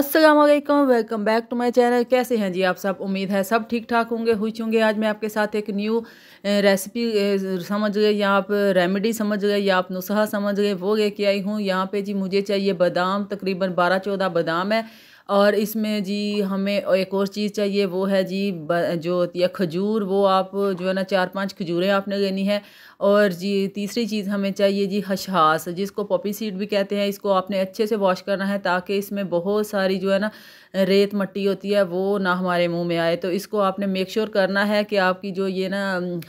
अस्सलाम वालेकुम welcome back to my channel कैसे हैं जी आप सब उम्मीद है सब ठीक ठाक होंगे हुई होंगे आज मैं आपके साथ एक न्यू रेसिपी समझ गए या आप रेमेडी समझ गए या आप नुस्खा समझ गए वो लेके आई हूँ यहाँ पे जी मुझे चाहिए बादाम तकरीबन बारह चौदह बादाम है और इसमें जी हमें एक और चीज़ चाहिए वो है जी जो होती है खजूर वो आप जो है ना चार पांच खजूरें आपने लेनी है और जी तीसरी चीज़ हमें चाहिए जी हशहास जिसको पॉपी सीड भी कहते हैं इसको आपने अच्छे से वॉश करना है ताकि इसमें बहुत सारी जो है ना रेत मट्टी होती है वो ना हमारे मुंह में आए तो इसको आपने मेक श्योर करना है कि आपकी जो ये ना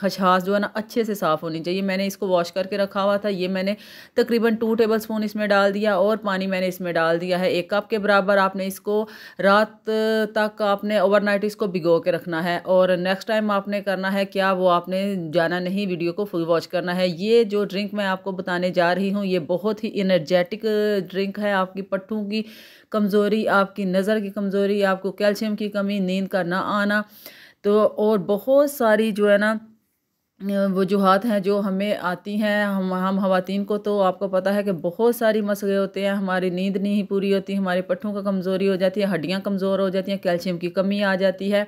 हशहास जो है ना अच्छे से साफ़ होनी चाहिए मैंने इसको वॉश करके रखा हुआ था ये मैंने तकरीबन टू टेबल स्पून इसमें डाल दिया और पानी मैंने इसमें डाल दिया है एक कप के बराबर आपने इसको रात तक आपने ओवरनाइट इसको भिगो के रखना है और नेक्स्ट टाइम आपने करना है क्या वो आपने जाना नहीं वीडियो को फुल वॉश वॉश करना है ये जो ड्रिंक मैं आपको बताने जा रही हूँ ये बहुत ही इनर्जेटिक ड्रिंक है आपकी पट्टों की कमज़ोरी आपकी नज़र की कमज़ोरी आपको कैल्शियम की कमी नींद का ना आना तो और बहुत सारी जो है ना वजूहत हैं जो हमें आती हैं हम हम खातन को तो आपको पता है कि बहुत सारी मसले होते हैं हमारी नींद नहीं पूरी होती हमारे पट्टों का कमज़ोरी हो जाती है हड्डियाँ कमज़ोर हो जाती हैं कैल्शियम की कमी आ जाती है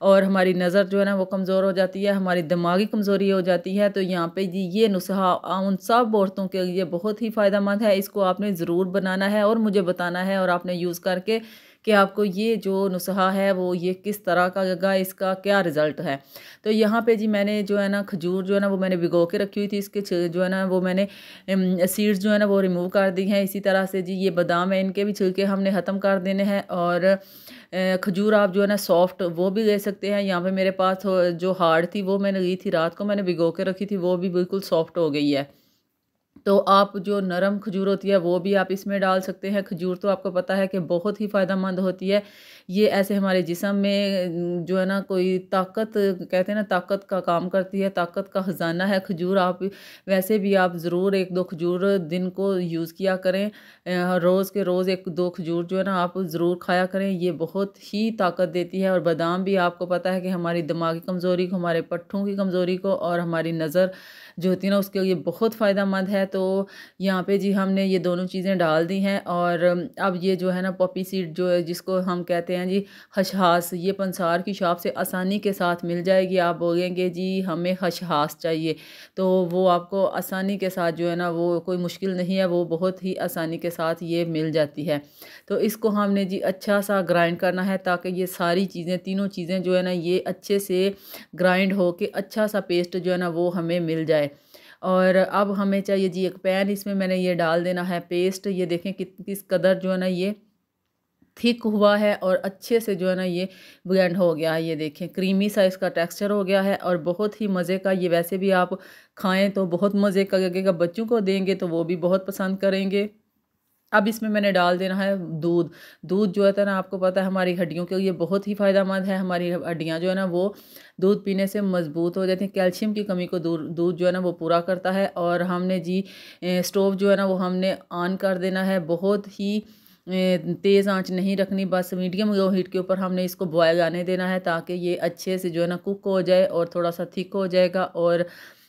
और हमारी नज़र जो है ना वो कमज़ोर हो जाती है हमारी दिमागी कमज़ोरी हो जाती है तो यहाँ पे जी ये नुस्खा उन सब औरतों के लिए बहुत ही फ़ायदा मंद है इसको आपने ज़रूर बनाना है और मुझे बताना है और आपने यूज़ करके कि आपको ये जो नुस्खा है वो ये किस तरह का लगा इसका क्या रिज़ल्ट है तो यहाँ पे जी मैंने जो है ना खजूर जो है ना वो मैंने भिगो के रखी हुई थी इसके जो है ना वो मैंने सीड्स जो है ना वो रिमूव कर दी हैं इसी तरह से जी ये बादाम है इनके भी छिलके हमने ख़त्म कर देने हैं और खजूर आप जो है ना सॉफ्ट वो भी ले सकते हैं यहाँ पे मेरे पास जो हार्ड थी वो मैंने ली थी रात को मैंने भिगो के रखी थी वो भी बिल्कुल सॉफ्ट हो गई है तो आप जो नरम खजूर होती है वो भी आप इसमें डाल सकते हैं खजूर तो आपको पता है कि बहुत ही फ़ायदेमंद होती है ये ऐसे हमारे जिसम में जो है ना कोई ताकत कहते हैं ना ताकत का काम करती है ताकत का ख़जाना है खजूर आप वैसे भी आप ज़रूर एक दो खजूर दिन को यूज़ किया करें रोज़ के रोज़ एक दो खजूर जो है ना आप ज़रूर खाया करें ये बहुत ही ताकत देती है और बादाम भी आपको पता है कि हमारी दिमागी कमज़ोरी को हमारे पट्ठों की कमज़ोरी को और हमारी नज़र जो होती है ना उसके लिए बहुत फ़ायदा मंद है तो यहाँ पे जी हमने ये दोनों चीज़ें डाल दी हैं और अब ये जो है ना पॉपी सीड जो है जिसको हम कहते हैं जी हशहास ये पंसार की शॉप से आसानी के साथ मिल जाएगी आप बोलेंगे जी हमें हशहास चाहिए तो वो आपको आसानी के साथ जो है ना वो कोई मुश्किल नहीं है वो बहुत ही आसानी के साथ ये मिल जाती है तो इसको हमने जी अच्छा सा ग्राइंड करना है ताकि ये सारी चीज़ें तीनों चीज़ें जो है ना ये अच्छे से ग्राइंड हो के अच्छा सा पेस्ट जो है ना वो हमें मिल जाए और अब हमें चाहिए जी एक पैन इसमें मैंने ये डाल देना है पेस्ट ये देखें कि, किस कदर जो है ना ये थिक हुआ है और अच्छे से जो है ना ये ब्लेंड हो गया है ये देखें क्रीमी सा इसका टेक्सचर हो गया है और बहुत ही मज़े का ये वैसे भी आप खाएं तो बहुत मज़े का लगेगा बच्चों को देंगे तो वो भी बहुत पसंद करेंगे अब इसमें मैंने डाल देना है दूध दूध जो है तो ना आपको पता है हमारी हड्डियों के लिए बहुत ही फ़ायदा मंद है हमारी हड्डियाँ जो है ना वो दूध पीने से मजबूत हो जाती हैं कैल्शियम की कमी को दूर दूध जो है ना वो पूरा करता है और हमने जी स्टोव जो है ना वो हमने ऑन कर देना है बहुत ही तेज़ आंच नहीं रखनी बस मीडियम लो हीट के ऊपर हमने इसको बॉयल आने देना है ताकि ये अच्छे से जो है ना कुक हो जाए और थोड़ा सा थिक हो जाएगा और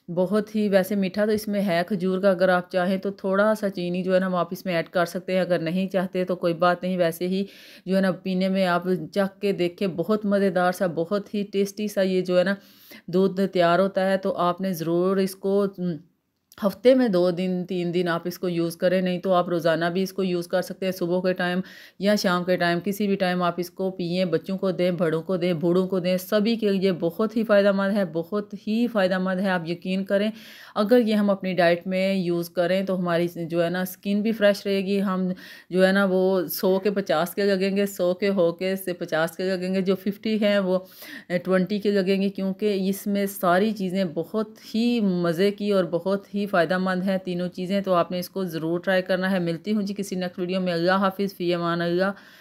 बहुत ही वैसे मीठा तो इसमें है खजूर का अगर आप चाहें तो थोड़ा सा चीनी जो है ना हम आप इसमें ऐड कर सकते हैं अगर नहीं चाहते तो कोई बात नहीं वैसे ही जो है ना पीने में आप चख के देखें बहुत मज़ेदार सा बहुत ही टेस्टी सा ये जो है ना दूध तैयार होता है तो आपने ज़रूर इसको हफ्ते में दो दिन तीन दिन आप इसको यूज़ करें नहीं तो आप रोज़ाना भी इसको यूज़ कर सकते हैं सुबह के टाइम या शाम के टाइम किसी भी टाइम आप इसको पिए बच्चों को दें बड़ों को दें बूढ़ों को दें सभी के लिए बहुत ही फ़ायदेमंद है बहुत ही फ़ायदेमंद है आप यकीन करें अगर ये हम अपनी डाइट में यूज़ करें तो हमारी जो है ना स्किन भी फ्रेश रहेगी हम जो है ना वो सौ के पचास के लगेंगे सौ के हो के से पचास के लगेंगे जो फिफ्टी हैं वो ट्वेंटी के लगेंगे क्योंकि इसमें सारी चीज़ें बहुत ही मज़े की और बहुत ही फ़ायदा मंद हैं तीनों चीज़ें तो आपने इसको ज़रूर ट्राई करना है मिलती हूँ जी किसी नेक्स्ट वीडियो में अल्लाह हाफिज़ फ़ी अमान अल्लाह